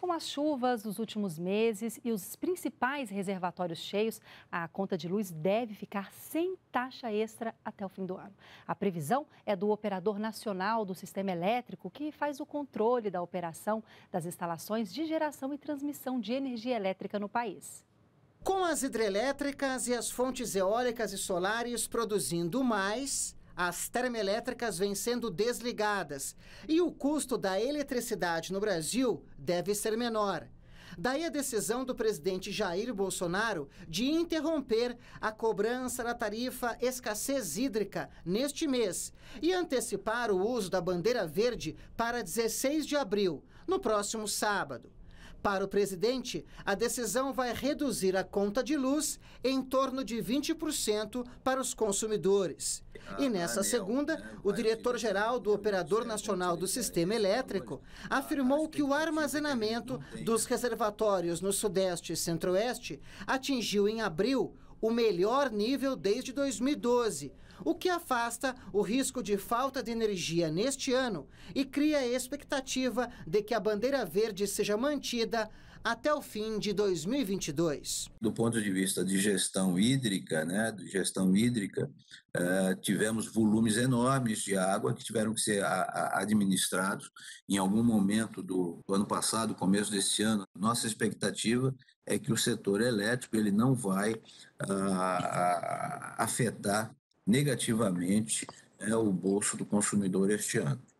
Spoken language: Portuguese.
Com as chuvas dos últimos meses e os principais reservatórios cheios, a conta de luz deve ficar sem taxa extra até o fim do ano. A previsão é do operador nacional do sistema elétrico, que faz o controle da operação das instalações de geração e transmissão de energia elétrica no país. Com as hidrelétricas e as fontes eólicas e solares produzindo mais, as termoelétricas vêm sendo desligadas e o custo da eletricidade no Brasil deve ser menor. Daí a decisão do presidente Jair Bolsonaro de interromper a cobrança da tarifa escassez hídrica neste mês e antecipar o uso da bandeira verde para 16 de abril, no próximo sábado. Para o presidente, a decisão vai reduzir a conta de luz em torno de 20% para os consumidores. E ah, nessa segunda, né? o diretor-geral do Operador né? Nacional do Sistema Elétrico ah, afirmou que o armazenamento dos reservatórios no Sudeste e Centro-Oeste atingiu em abril o melhor nível desde 2012, o que afasta o risco de falta de energia neste ano e cria a expectativa de que a bandeira verde seja mantida até o fim de 2022. Do ponto de vista de gestão hídrica, né, de gestão hídrica, eh, tivemos volumes enormes de água que tiveram que ser a, a administrados em algum momento do, do ano passado, começo deste ano. Nossa expectativa é que o setor elétrico ele não vai ah, afetar negativamente é, o bolso do consumidor este ano.